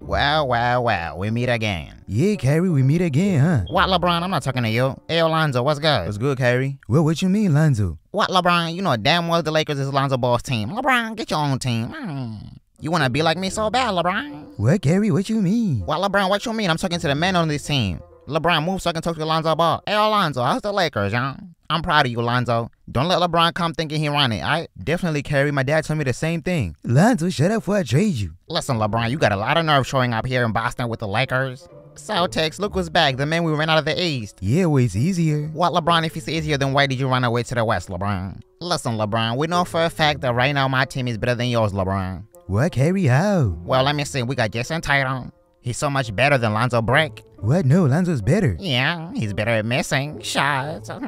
Wow, wow, wow, we meet again. Yeah, Kyrie, we meet again, huh? What, LeBron? I'm not talking to you. Hey, Alonzo, what's good? What's good, Kyrie? Well, what you mean, Lonzo? What, LeBron? You know damn well the Lakers is Alonzo Ball's team. LeBron, get your own team. Mm. You want to be like me so bad, LeBron? What, Kyrie? What you mean? What, LeBron? What you mean? I'm talking to the men on this team. LeBron, move so I can talk to Alonzo Ball. Hey, Alonzo, how's the Lakers, young? I'm proud of you, Lonzo. Don't let LeBron come thinking he it. I definitely carry. My dad told me the same thing. Lonzo, shut up before I trade you. Listen, LeBron, you got a lot of nerve showing up here in Boston with the Lakers. Celtics, look who's back. The man we ran out of the East. Yeah, well, it's easier. What, LeBron? If it's easier, then why did you run away to the West, LeBron? Listen, LeBron, we know for a fact that right now my team is better than yours, LeBron. What, carry How? Well, let me see. We got Jason Tatum. He's so much better than Lonzo Breck. What? No, Lonzo's better. Yeah, he's better at missing shots.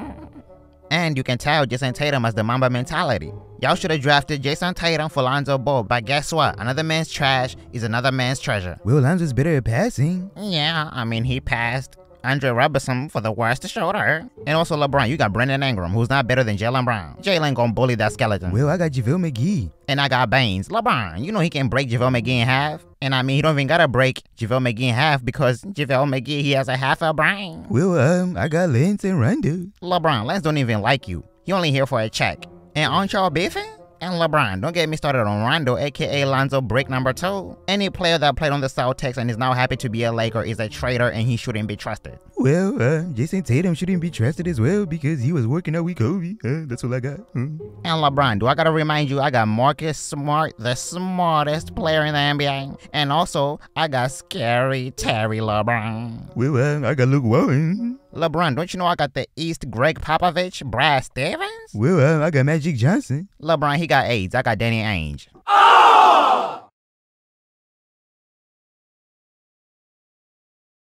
And you can tell Jason Tatum has the Mamba mentality. Y'all should have drafted Jason Tatum for Lonzo Ball, but guess what? Another man's trash is another man's treasure. Will Lonzo's better at passing. Yeah, I mean, he passed Andre Robertson for the worst shoulder. And also LeBron, you got Brandon Ingram, who's not better than Jalen Brown. Jalen gonna bully that skeleton. Well, I got JaVale McGee. And I got Baines. LeBron, you know he can break JaVale McGee in half. And I mean, he don't even gotta break JaVale McGee in half because JaVale McGee, he has a half a brain. Well, um, I got Lance and Rondo. LeBron, Lance don't even like you. He only here for a check. And aren't y'all beefing? And LeBron, don't get me started on Rondo, aka Lonzo Brick number two. Any player that played on the Celtics and is now happy to be a Laker is a traitor and he shouldn't be trusted. Well, uh, Jason Tatum shouldn't be trusted as well because he was working out with Kobe. Uh, that's all I got. Mm. And LeBron, do I gotta remind you, I got Marcus Smart, the smartest player in the NBA. And also, I got scary Terry LeBron. Well, uh, I got Luke Walton. LeBron, don't you know I got the East Greg Popovich, Brad Stevens? Well, I got Magic Johnson. LeBron, he got AIDS. I got Danny Ainge. Oh!